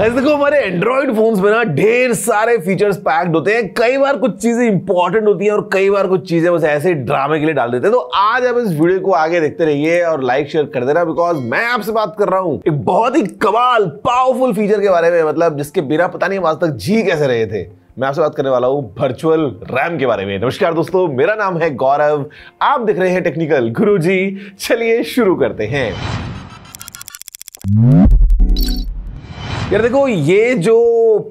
ऐसे देखो हमारे एंड्रॉइड फोन्स में ना ढेर सारे फीचर्स पैक्ड होते हैं कई बार कुछ चीजें इंपॉर्टेंट होती हैं और कई बार कुछ चीजें बस ऐसे ड्रामे के लिए डाल देते हैं तो आज आप इस वीडियो को आगे देखते रहिए और लाइक शेयर कर देना बिकॉज मैं आपसे बात कर रहा हूँ एक बहुत ही कमाल पावरफुल फीचर के बारे में मतलब जिसके बिना पता नहीं हम आज तक जी कैसे रहे थे मैं आपसे बात करने वाला हूँ वर्चुअल रैम के बारे में नमस्कार दोस्तों मेरा नाम है गौरव आप देख रहे हैं टेक्निकल गुरुजी चलिए शुरू करते हैं यार देखो ये जो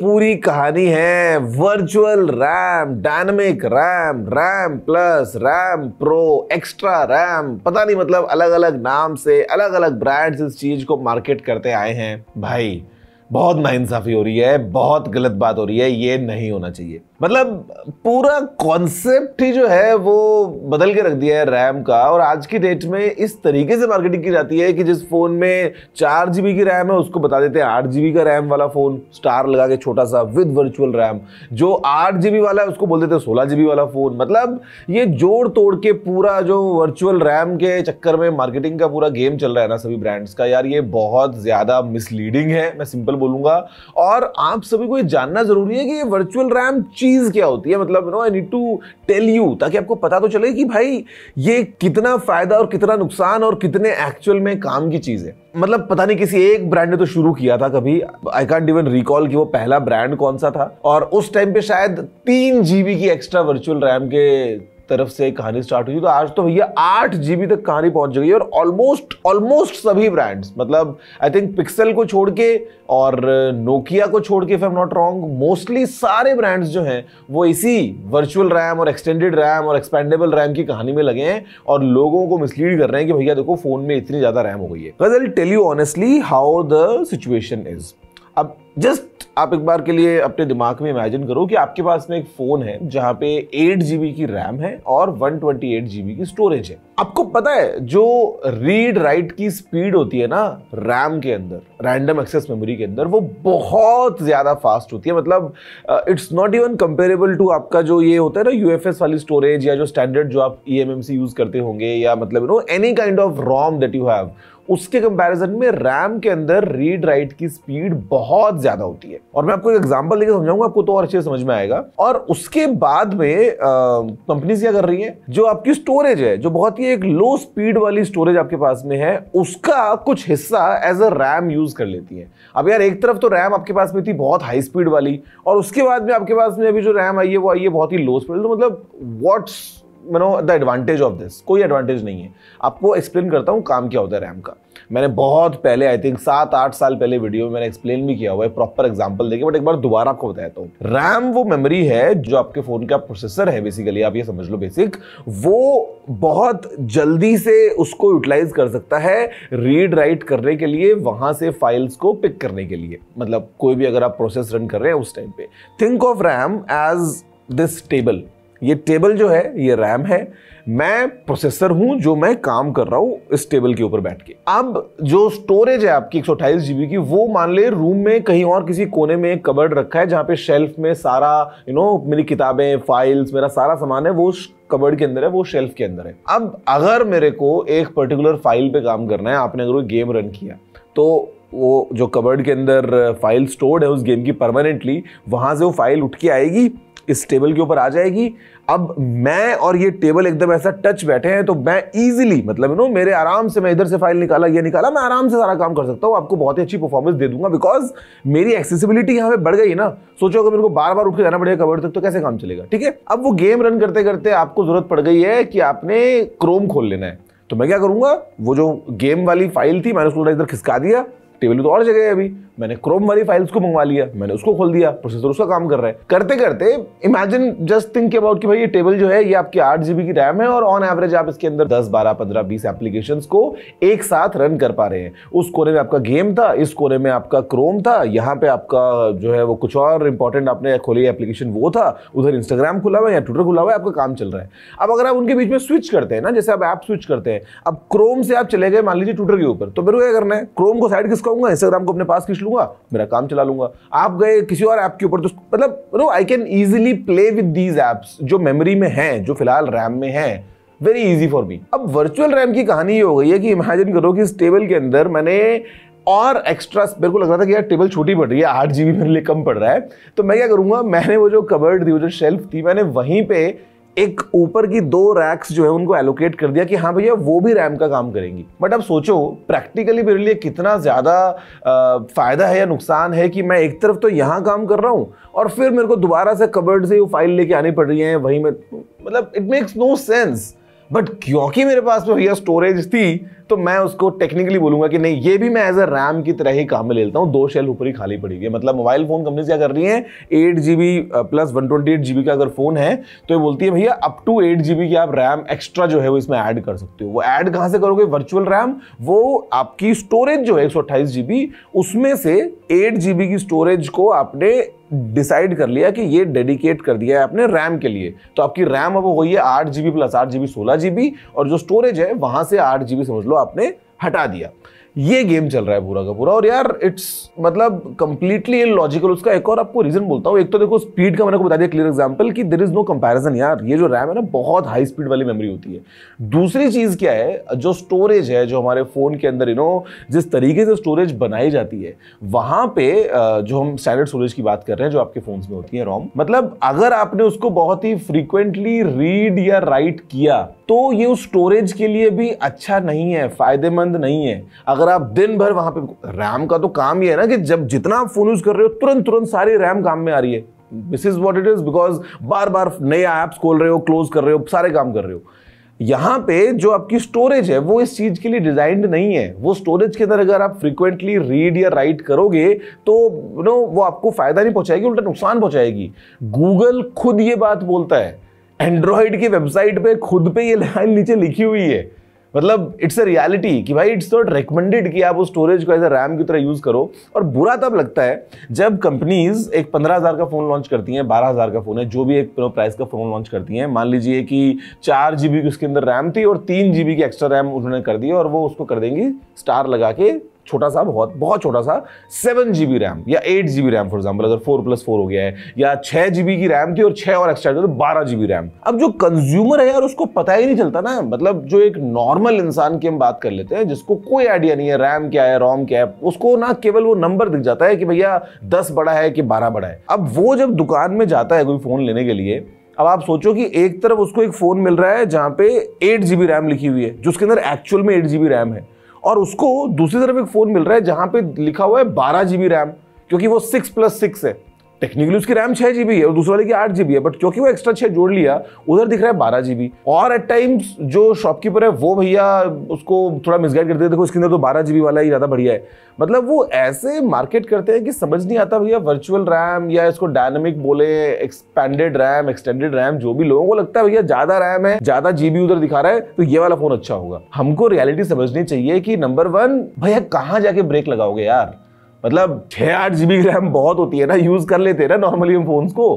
पूरी कहानी है virtual RAM dynamic RAM RAM plus RAM pro extra RAM पता नहीं मतलब अलग अलग नाम से अलग अलग ब्रांड्स इस चीज को मार्केट करते आए हैं भाई बहुत नाइंसाफी हो रही है बहुत गलत बात हो रही है ये नहीं होना चाहिए मतलब पूरा कॉन्सेप्ट ही जो है वो बदल के रख दिया है रैम का और आज की डेट में इस तरीके से मार्केटिंग की जाती है कि जिस फ़ोन में चार जी की रैम है उसको बता देते हैं आठ जी का रैम वाला फ़ोन स्टार लगा के छोटा सा विद वर्चुअल रैम जो आठ जी वाला है उसको बोल देते हैं सोलह जी वाला फ़ोन मतलब ये जोड़ तोड़ के पूरा जो वर्चुअल रैम के चक्कर में मार्केटिंग का पूरा गेम चल रहा है ना सभी ब्रांड्स का यार ये बहुत ज़्यादा मिसलीडिंग है मैं सिंपल बोलूंगा और आप सभी को ये जानना ज़रूरी है कि ये वर्चुअल रैम चीज़ क्या होती है मतलब no I need to tell you ताकि आपको पता तो चले कि भाई ये कितना फ़ायदा और कितना नुकसान और कितने एक्चुअल में काम की चीज़ है मतलब पता नहीं किसी एक ब्रांड ने तो शुरू किया था कभी आई कॉन्ट इवन रिकॉल कि वो पहला ब्रांड कौन सा था और उस टाइम पे शायद तीन जीबी की एक्स्ट्रा वर्चुअल रैम के तरफ से कहानी स्टार्ट हुई तो आज तो भैया आठ जीबी तक कहानी पहुंच गई और ऑलमोस्ट ऑलमोस्ट सभी ब्रांड्स मतलब आई थिंक पिक्सल को छोड़ के और नोकिया को छोड़ के if am not wrong mostly सारे ब्रांड्स जो हैं वो इसी वर्चुअल रैम और एक्सटेंडेड रैम और एक्सपेंडेबल रैम की कहानी में लगे हैं और लोगों को मिसलीड कर रहे हैं कि भैया देखो फोन में इतनी ज्यादा रैम हो गई है गजल tell you honestly how the situation is अब जस्ट आप एक बार के लिए अपने दिमाग में इमेजिन करो कि आपके पास में एक फ़ोन है जहाँ पे एट जी की रैम है और वन ट्वेंटी एट की स्टोरेज है आपको पता है जो रीड राइट की स्पीड होती है ना रैम के अंदर रैंडम एक्सेस मेमोरी के अंदर वो बहुत ज़्यादा फास्ट होती है मतलब it's not even comparable to आपका जो ये होता है ना यू वाली स्टोरेज या जो स्टैंडर्ड जो आप ई e यूज़ करते होंगे या मतलब you know any kind of ROM that you have उसके कंपैरिजन में रैम के अंदर रीड राइट की स्पीड बहुत ज्यादा होती है और मैं आपको एक एग्जांपल देकर समझाऊंगा आपको तो और अच्छे समझ में आएगा और उसके बाद में कंपनीज uh, क्या कर रही है जो आपकी स्टोरेज है जो बहुत ही कि एक लो स्पीड वाली स्टोरेज आपके पास में है उसका कुछ हिस्सा एज अ रैम यूज कर लेती है अब यार एक तरफ तो रैम आपके पास में थी बहुत हाई स्पीड वाली और उसके बाद में आपके पास में अभी जो रैम आई है वो आई है बहुत ही लो स्पीड तो मतलब what's you the advantage of this कोई एडवांटेज नहीं है आपको एक्सप्लेन करता हूँ काम क्या होता है रैम का मैंने बहुत पहले आई थिंक सात आठ साल पहले वीडियो में मैंने एक्सप्लेन भी किया हुआ है प्रॉपर एग्जाम्पल देके बट एक बार दोबारा आपको बताया हूँ रैम वो मेमोरी है जो आपके फोन का प्रोसेसर है बेसिकली आप ये समझ लो बेसिक वो बहुत जल्दी से उसको यूटिलाइज कर सकता है रीड राइट करने के लिए वहां से फाइल्स को पिक करने के लिए मतलब कोई भी अगर आप प्रोसेस रन कर रहे हैं उस टाइम पे think of RAM as this table ये टेबल जो है ये रैम है मैं प्रोसेसर हूं जो मैं काम कर रहा हूं इस टेबल के ऊपर बैठ के अब जो स्टोरेज है आपकी एक सौ जीबी की वो मान ले रूम में कहीं और किसी कोने में एक कबर्ड रखा है जहां पे शेल्फ में सारा यू नो मेरी किताबें फाइल्स मेरा सारा सामान है वो कबर्ड के अंदर है वो शेल्फ के अंदर है अब अगर मेरे को एक पर्टिकुलर फाइल पे काम करना है आपने अगर कोई गेम रन किया तो वो जो कबर्ड के अंदर फाइल स्टोर्ड है उस गेम की परमानेंटली वहां से वो फाइल उठ के आएगी इस टेबल के ऊपर आ जाएगी अब मैं और ये टेबल एकदम ऐसा टच बैठे हैं तो मैं इजीली मतलब यू नो मेरे आराम से मैं इधर से फाइल निकाला ये निकाला मैं आराम से सारा काम कर सकता हूँ आपको बहुत ही अच्छी परफॉर्मेंस दे दूंगा बिकॉज मेरी एक्सेसिबिलिटी यहाँ पे बढ़ गई ना सोचो अगर मेरे को बार बार उठ के जाना पड़ेगा कवर तक तो कैसे काम चलेगा ठीक है अब वो गेम रन करते करते आपको जरूरत पड़ गई है कि आपने क्रोम खोल लेना है तो मैं क्या करूंगा वो जो गेम वाली फाइल थी मैंने उसको इधर खिसका दिया टेबल तो और जगह है अभी मैंने क्रोम वाली फाइल्स को मंगवा लिया मैंने उसको खोल दिया प्रोसेसर उसका काम कर रहा है करते करते इमेजिन जस्ट थिंक अबाउट कि भाई ये टेबल जो है ये आपकी आठ जीबी की रैम है और ऑन एवरेज आप इसके अंदर दस बारह पंद्रह बीस एप्लीकेशन को एक साथ रन कर पा रहे हैं उस कोने में आपका गेम था इस कोने में आपका क्रोम था यहाँ पे आपका जो है वो कुछ और इंपॉर्टेंट आपने खोली एप्लीकेशन वो था उधर इंस्टाग्राम खुला हुआ है या ट्विटर खुला हुआ है आपका काम चल रहा है अब अगर आप उनके बीच में स्विच करते हैं ना जैसे आप ऐप स्विच करते हैं अब क्रोम से आप चले गए मान लीजिए ट्विटर के ऊपर तो मेरे को क्या करना है क्रोम को साइड किसका इंस्टाग्राम को अपने पास खींच लूंगा मेरा काम चला लूंगा आप गए किसी और ऐप के ऊपर तो मतलब no I can easily play with these apps जो मेमोरी में हैं जो फिलहाल रैम में हैं वेरी इजी फॉर मी अब वर्चुअल रैम की कहानी ये हो गई है कि इमेजिन करो कि इस टेबल के अंदर मैंने और एक्स्ट्रा मेरे को लग रहा था कि यार टेबल छोटी पड़ रही है आठ जी मेरे लिए कम पड़ रहा है तो मैं क्या करूँगा मैंने वो जो कबर्ड थी वो जो शेल्फ थी मैंने वहीं पर एक ऊपर की दो रैक्स जो है उनको एलोकेट कर दिया कि हाँ भैया वो भी रैम का काम करेंगी बट अब सोचो प्रैक्टिकली मेरे लिए कितना ज़्यादा फ़ायदा है या नुकसान है कि मैं एक तरफ तो यहाँ काम कर रहा हूँ और फिर मेरे को दोबारा से कबर्ड से वो फाइल लेके आनी पड़ रही है वहीं में मतलब it makes no sense but क्योंकि मेरे पास में तो भैया स्टोरेज थी तो मैं उसको टेक्निकली बोलूंगा कि नहीं ये भी मैं एज अ रैम की तरह ही काम में लेता हूँ दो शेल ऊपर ही खाली पड़ी है मतलब मोबाइल फोन कंपनी क्या कर रही है eight G B plus one twenty eight G B का अगर फोन है तो ये बोलती है भैया up to eight G B की आप रैम एक्स्ट्रा जो है वो इसमें ऐड कर सकते हो वो ऐड कहाँ से करोगे वर्चुअल रैम वो आपकी स्टोरेज जो है एक सौ अट्ठाईस जीबी उसमें से एट जी बी की स्टोरेज को आपने डिसाइड कर लिया कि ये डेडिकेट कर दिया है आपने रैम के लिए तो आपकी रैम अब हो गई है आठ जीबी प्लस आठ जीबी सोलह जीबी और जो स्टोरेज है वहां से आठ जी बी समझ लो आपने हटा दिया ये गेम चल रहा है पूरा का पूरा और यार इट्स मतलब कंप्लीटली इन लॉजिकल उसका एक और आपको रीजन बोलता हूँ एक तो देखो स्पीड का मैंने को बता दिया क्लियर एग्जांपल कि देर इज नो कंपैरिजन यार ये जो रैम है ना बहुत हाई स्पीड वाली मेमोरी होती है दूसरी चीज क्या है जो स्टोरेज है जो हमारे फोन के अंदर इनो जिस तरीके से स्टोरेज बनाई जाती है वहां पे जो हम स्टैंडर्ड स्टोरेज की बात कर रहे हैं जो आपके फोन में होती है रॉम मतलब अगर आपने उसको बहुत ही फ्रीक्वेंटली रीड या राइट किया तो ये उस स्टोरेज के लिए भी अच्छा नहीं है फायदेमंद फायदेमंद नहीं है अगर आप दिन भर वहां पे रैम का तो काम ही है ना कि जब जितना आप फ़ोन यूज़ कर रहे हो तुरंत तुरंत सारी रैम काम में आ रही है this is what it is because बार बार नए ऐप्स खोल रहे हो क्लोज कर रहे हो सारे काम कर रहे हो यहाँ पे जो आपकी स्टोरेज है वो इस चीज़ के लिए डिजाइंड नहीं है वो स्टोरेज के अंदर अगर आप फ्रिक्वेंटली रीड या राइट करोगे तो यू नो वो आपको फ़ायदा नहीं पहुंचाएगी उल्टा नुकसान पहुंचाएगी गूगल खुद ये बात बोलता है एंड्रॉयड की वेबसाइट पे खुद पे ये लाइन नीचे लिखी हुई है मतलब इट्स अ रियलिटी कि भाई इट्स नॉट रिकमेंडेड कि आप उस स्टोरेज को एज अ रैम की तरह यूज़ करो और बुरा तब लगता है जब कंपनीज एक पंद्रह हज़ार का फ़ोन लॉन्च करती हैं बारह हज़ार का फ़ोन है जो भी एक प्राइस का फ़ोन लॉन्च करती हैं मान लीजिए कि चार जी बी उसके अंदर रैम थी और तीन जी बी की एक्स्ट्रा रैम उन्होंने कर दी और वो उसको कर देंगी स्टार लगा के छोटा सा बहुत बहुत छोटा सा सेवन जी बी रैम या eight G B RAM for example अगर फोर प्लस फोर हो गया है या छह जी बी की रैम थी और छह और एक्स्ट्रा तो बारह जी बी रैम अब जो कंज्यूमर है यार उसको पता ही नहीं चलता ना मतलब जो एक नॉर्मल इंसान की हम बात कर लेते हैं जिसको कोई आइडिया नहीं है रैम क्या है रोम क्या है उसको ना केवल वो नंबर दिख जाता है कि भैया दस बड़ा है कि बारह बड़ा है अब वो जब दुकान में जाता है कोई फोन लेने के लिए अब आप सोचो कि एक तरफ उसको एक फोन मिल रहा है जहां पे एट जी बी रैम लिखी हुई है जो उसके अंदर एक्चुअल में एट जी बी रैम है और उसको दूसरी तरफ एक फ़ोन मिल रहा है जहां पे लिखा हुआ है बारह जी रैम क्योंकि वो सिक्स प्लस सिक्स है टेक्निकली उसकी रैम छह जीबी है और दूसरे वाले की आठ जीबी है बट क्योंकि वो एक्स्ट्रा छह जोड़ लिया उधर दिख रहा है बारह जीबी और एट टाइम्स जो शॉपकीपर है वो भैया उसको थोड़ा मिसगाइड करते हैं देखो इसके अंदर तो बारह जीबी वाला ही ज़्यादा बढ़िया है मतलब वो ऐसे मार्केट करते हैं कि समझ नहीं आता भैया वर्चुअल रैम या इसको डायनामिक बोले एक्सपैंडेड रैम एक्सटेंडेड रैम जो भी लोगों को लगता है भैया ज़्यादा रैम है ज़्यादा जीबी उधर दिखा रहा है तो ये वाला फ़ोन अच्छा होगा हमको रियलिटी समझनी चाहिए कि नंबर वन भैया कहाँ जाके ब्रेक लगाओगे यार मतलब छः आठ जी बी रैम बहुत होती है ना यूज़ कर लेते हैं ना नॉर्मली हम फ़ोन्स को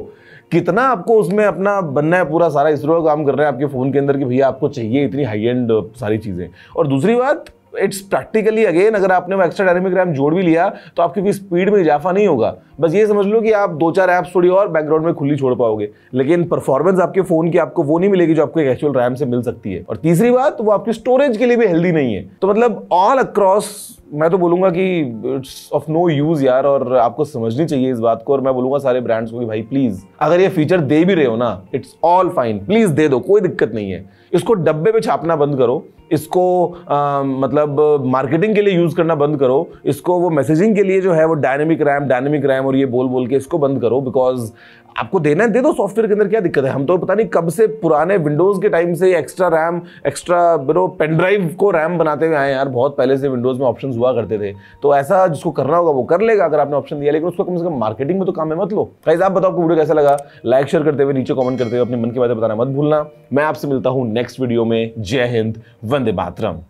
कितना आपको उसमें अपना बनना है पूरा सारा इसरो काम कर रहे हैं आपके फ़ोन के अंदर कि भैया आपको चाहिए इतनी हाई एंड सारी चीज़ें और दूसरी बात इट्स प्रैक्टिकली अगेन अगर आपने वो एक्स्ट्रा डायनेमिक रैम जोड़ भी लिया तो आपकी कोई स्पीड में इजाफा नहीं होगा बस ये समझ लो कि आप दो चार ऐप्स थोड़ी और बैकग्राउंड में खुली छोड़ पाओगे लेकिन परफॉर्मेंस आपके फोन की आपको वो नहीं मिलेगी जो आपको एक एक्चुअल रैम से मिल सकती है और तीसरी बात वो आपकी स्टोरेज के लिए भी हेल्दी नहीं है तो मतलब ऑल अक्रॉस मैं तो बोलूंगा कि इट्स ऑफ नो यूज़ यार और आपको समझनी चाहिए इस बात को और मैं बोलूंगा सारे ब्रांड्स को कि भाई प्लीज़ अगर ये फीचर दे भी रहे हो ना इट्स ऑल फाइन प्लीज़ दे दो कोई दिक्कत नहीं है इसको डब्बे पे छापना बंद करो इसको आ, मतलब मार्केटिंग के लिए यूज़ करना बंद करो इसको वो मैसेजिंग के लिए जो है वो डायनेमिक रैम डायनेमिक रैम और ये बोल बोल के इसको बंद करो बिकॉज आपको देना है दे दो सॉफ्टवेयर के अंदर क्या दिक्कत है हम तो पता नहीं कब से पुराने विंडोज के टाइम से एक्स्ट्रा रैम एक्स्ट्रा बेरो पेन ड्राइव को रैम बनाते हुए आए यार बहुत पहले से विंडोज में ऑप्शन हुआ करते थे तो ऐसा जिसको करना होगा वो कर लेगा अगर आपने ऑप्शन दिया लेकिन उसको कम से कम मार्केटिंग में तो काम है मत लो गाइज आप बताओ वीडियो कैसा लगा लाइक शेयर करते हुए नीचे कॉमेंट करते हुए अपने मन की बातें बताना मत भूलना मैं आपसे मिलता हूँ नेक्स्ट वीडियो में जय हिंद वंदे मातरम